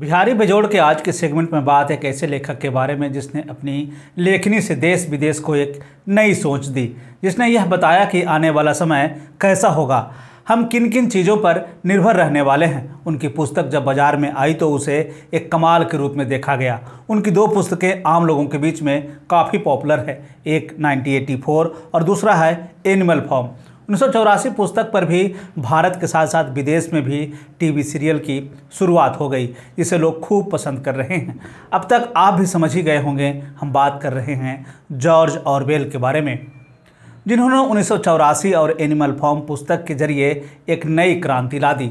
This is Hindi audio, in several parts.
बिहारी बेजोड़ के आज के सेगमेंट में बात एक ऐसे लेखक के बारे में जिसने अपनी लेखनी से देश विदेश को एक नई सोच दी जिसने यह बताया कि आने वाला समय कैसा होगा हम किन किन चीज़ों पर निर्भर रहने वाले हैं उनकी पुस्तक जब बाजार में आई तो उसे एक कमाल के रूप में देखा गया उनकी दो पुस्तकें आम लोगों के बीच में काफ़ी पॉपुलर है एक 1984 और दूसरा है एनिमल फॉर्म उन्नीस पुस्तक पर भी भारत के साथ साथ विदेश में भी टीवी सीरियल की शुरुआत हो गई जिसे लोग खूब पसंद कर रहे हैं अब तक आप भी समझ ही गए होंगे हम बात कर रहे हैं जॉर्ज ऑरवेल के बारे में जिन्होंने उन्नीस और एनिमल फॉर्म पुस्तक के जरिए एक नई क्रांति ला दी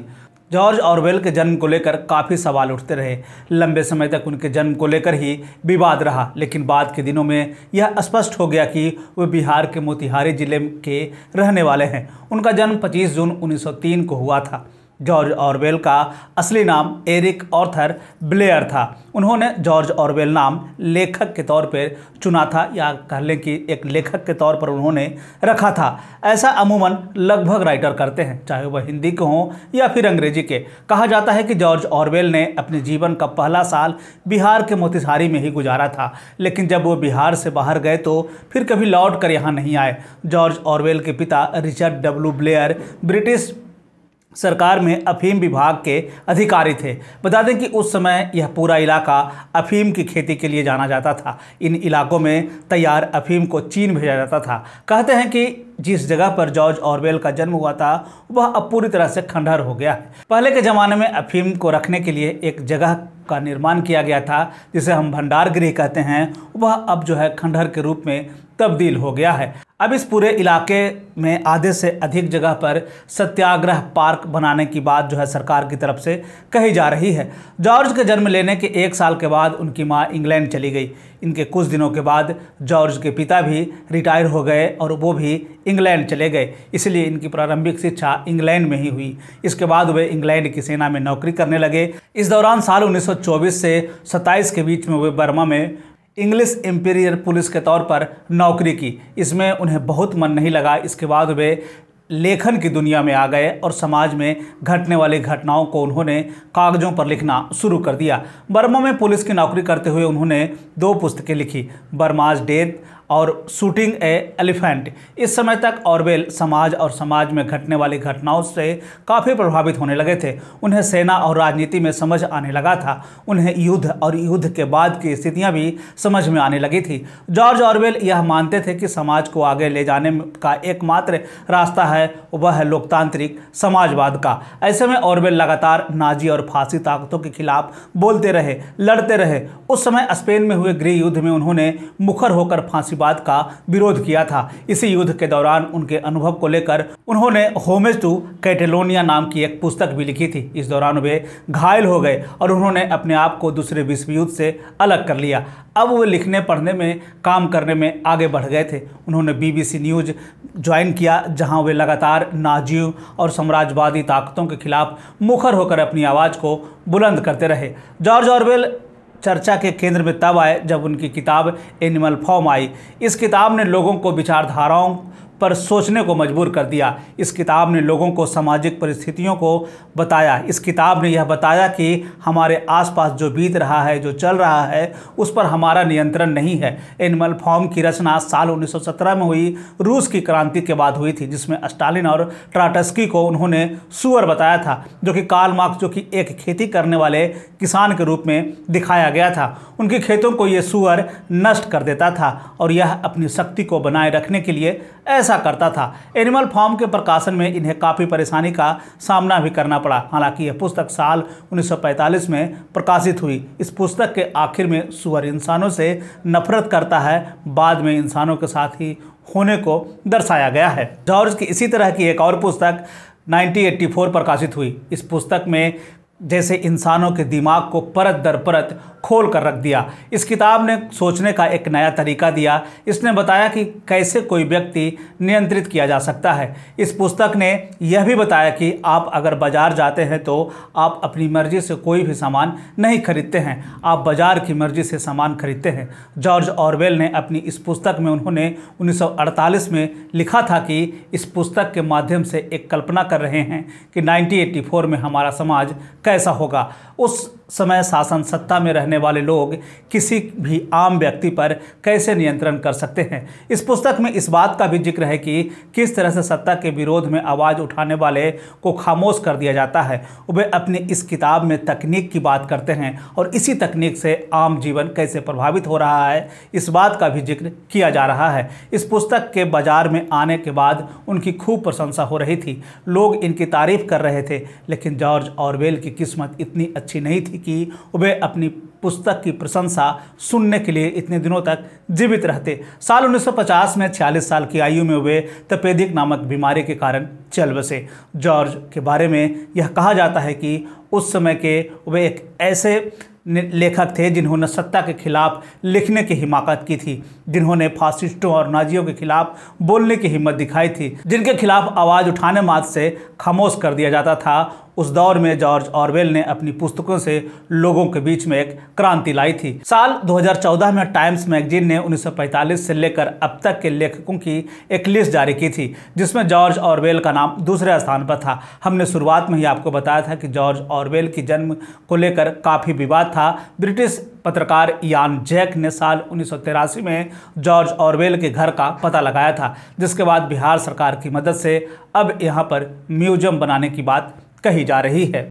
जॉर्ज ऑरवेल के जन्म को लेकर काफ़ी सवाल उठते रहे लंबे समय तक उनके जन्म को लेकर ही विवाद रहा लेकिन बाद के दिनों में यह स्पष्ट हो गया कि वे बिहार के मोतिहारी जिले के रहने वाले हैं उनका जन्म 25 जून 1903 को हुआ था जॉर्ज ऑरवेल का असली नाम एरिक ऑर्थर ब्लेयर था उन्होंने जॉर्ज ऑरवेल नाम लेखक के तौर पर चुना था या कह लें कि एक लेखक के तौर पर उन्होंने रखा था ऐसा अमूमन लगभग राइटर करते हैं चाहे वह हिंदी के हों या फिर अंग्रेजी के कहा जाता है कि जॉर्ज ऑरवेल ने अपने जीवन का पहला साल बिहार के मोतिसारी में ही गुजारा था लेकिन जब वो बिहार से बाहर गए तो फिर कभी लौट कर यहाँ नहीं आए जॉर्ज ऑरवेल के पिता रिचर्ड डब्ल्यू ब्लेयर ब्रिटिश सरकार में अफीम विभाग के अधिकारी थे बता दें कि उस समय यह पूरा इलाका अफीम की खेती के लिए जाना जाता था इन इलाकों में तैयार अफीम को चीन भेजा जाता था कहते हैं कि जिस जगह पर जॉर्ज ऑरवेल का जन्म हुआ था वह अब पूरी तरह से खंडहर हो गया है पहले के ज़माने में अफीम को रखने के लिए एक जगह का निर्माण किया गया था जिसे हम भंडार गृह कहते हैं वह अब जो है खंडहर के रूप में तब्दील हो गया है अब इस पूरे इलाके में आधे से अधिक जगह पर सत्याग्रह पार्क बनाने की बात जो है सरकार की तरफ से कही जा रही है जॉर्ज के जन्म लेने के एक साल के बाद उनकी माँ इंग्लैंड चली गई इनके कुछ दिनों के बाद जॉर्ज के पिता भी रिटायर हो गए और वो भी इंग्लैंड चले गए इसलिए इनकी प्रारंभिक शिक्षा इंग्लैंड में ही हुई इसके बाद वे इंग्लैंड की सेना में नौकरी करने लगे इस दौरान साल 1924 से 27 के बीच में वे बर्मा में इंग्लिश एम्पीरियर पुलिस के तौर पर नौकरी की इसमें उन्हें बहुत मन नहीं लगा इसके बाद वे लेखन की दुनिया में आ गए और समाज में घटने वाली घटनाओं को उन्होंने कागज़ों पर लिखना शुरू कर दिया बर्मा में पुलिस की नौकरी करते हुए उन्होंने दो पुस्तकें लिखी बर्माज डेथ और शूटिंग ए एलिफेंट इस समय तक ऑरवेल समाज और समाज में घटने वाली घटनाओं से काफ़ी प्रभावित होने लगे थे उन्हें सेना और राजनीति में समझ आने लगा था उन्हें युद्ध और युद्ध के बाद की स्थितियां भी समझ में आने लगी थी जॉर्ज ऑरवेल यह मानते थे कि समाज को आगे ले जाने का एकमात्र रास्ता है वह है लोकतांत्रिक समाजवाद का ऐसे में ऑरवेल लगातार नाजी और फांसी ताकतों के खिलाफ बोलते रहे लड़ते रहे उस समय स्पेन में हुए गृह युद्ध में उन्होंने मुखर होकर फांसी बात का विरोध किया था इसी युद्ध के दौरान उनके अनुभव को लेकर उन्होंने होमेज टू कैटेलोनिया नाम की एक पुस्तक भी लिखी थी इस दौरान वे घायल हो गए और उन्होंने अपने आप को दूसरे विश्व युद्ध से अलग कर लिया अब वे लिखने पढ़ने में काम करने में आगे बढ़ गए थे उन्होंने बीबीसी न्यूज़ ज्वाइन किया जहां वे लगातार नाजियों और साम्राज्यवादी ताकतों के खिलाफ मुखर होकर अपनी आवाज़ को बुलंद करते रहे जॉर्ज ऑरवेल चर्चा के केंद्र में तब आए जब उनकी किताब एनिमल फॉर्म आई इस किताब ने लोगों को विचारधाराओं पर सोचने को मजबूर कर दिया इस किताब ने लोगों को सामाजिक परिस्थितियों को बताया इस किताब ने यह बताया कि हमारे आसपास जो बीत रहा है जो चल रहा है उस पर हमारा नियंत्रण नहीं है एनिमल फॉर्म की रचना साल 1917 में हुई रूस की क्रांति के बाद हुई थी जिसमें स्टालिन और ट्राटस्की को उन्होंने सुअर बताया था जो कि काल मार्क्स जो कि एक खेती करने वाले किसान के रूप में दिखाया गया था उनके खेतों को ये सुअर नष्ट कर देता था और यह अपनी शक्ति को बनाए रखने के लिए ऐसा ऐसा करता था एनिमल फॉर्म के प्रकाशन में इन्हें काफ़ी परेशानी का सामना भी करना पड़ा हालांकि यह पुस्तक साल 1945 में प्रकाशित हुई इस पुस्तक के आखिर में सुअर इंसानों से नफरत करता है बाद में इंसानों के साथ ही होने को दर्शाया गया है जॉर्ज की इसी तरह की एक और पुस्तक 1984 प्रकाशित हुई इस पुस्तक में जैसे इंसानों के दिमाग को परत दर परत खोल कर रख दिया इस किताब ने सोचने का एक नया तरीका दिया इसने बताया कि कैसे कोई व्यक्ति नियंत्रित किया जा सकता है इस पुस्तक ने यह भी बताया कि आप अगर बाज़ार जाते हैं तो आप अपनी मर्ज़ी से कोई भी सामान नहीं खरीदते हैं आप बाज़ार की मर्ज़ी से सामान खरीदते हैं जॉर्ज ऑरवेल ने अपनी इस पुस्तक में उन्होंने उन्नीस में लिखा था कि इस पुस्तक के माध्यम से एक कल्पना कर रहे हैं कि नाइनटीन में हमारा समाज कैसा होगा उस समय शासन सत्ता में रहने वाले लोग किसी भी आम व्यक्ति पर कैसे नियंत्रण कर सकते हैं इस पुस्तक में इस बात का भी जिक्र है कि किस तरह से सत्ता के विरोध में आवाज़ उठाने वाले को खामोश कर दिया जाता है वे अपने इस किताब में तकनीक की बात करते हैं और इसी तकनीक से आम जीवन कैसे प्रभावित हो रहा है इस बात का भी जिक्र किया जा रहा है इस पुस्तक के बाज़ार में आने के बाद उनकी खूब प्रशंसा हो रही थी लोग इनकी तारीफ कर रहे थे लेकिन जॉर्ज ऑरवेल की किस्मत इतनी अच्छी नहीं थी कि वे अपनी पुस्तक की प्रशंसा सुनने के लिए इतने दिनों तक जीवित रहते साल 1950 में 46 साल की आयु में हुए तपेदिक नामक बीमारी के कारण चल बसे जॉर्ज के बारे में यह कहा जाता है कि उस समय के वे एक ऐसे लेखक थे जिन्होंने सत्ता के खिलाफ लिखने की हिमाकत की थी जिन्होंने फासिस्टों और नाजियों के खिलाफ बोलने की हिम्मत दिखाई थी जिनके खिलाफ आवाज़ उठाने मात्र से खामोश कर दिया जाता था उस दौर में जॉर्ज ऑरवेल ने अपनी पुस्तकों से लोगों के बीच में एक क्रांति लाई थी साल 2014 में टाइम्स मैगजीन ने 1945 से लेकर अब तक के लेखकों की एक लिस्ट जारी की थी जिसमें जॉर्ज ऑरवेल का नाम दूसरे स्थान पर था हमने शुरुआत में ही आपको बताया था कि जॉर्ज ऑरवेल की जन्म को लेकर काफ़ी विवाद था ब्रिटिश पत्रकार यान जैक ने साल उन्नीस में जॉर्ज ऑरवेल के घर का पता लगाया था जिसके बाद बिहार सरकार की मदद से अब यहाँ पर म्यूजियम बनाने की बात कही जा रही है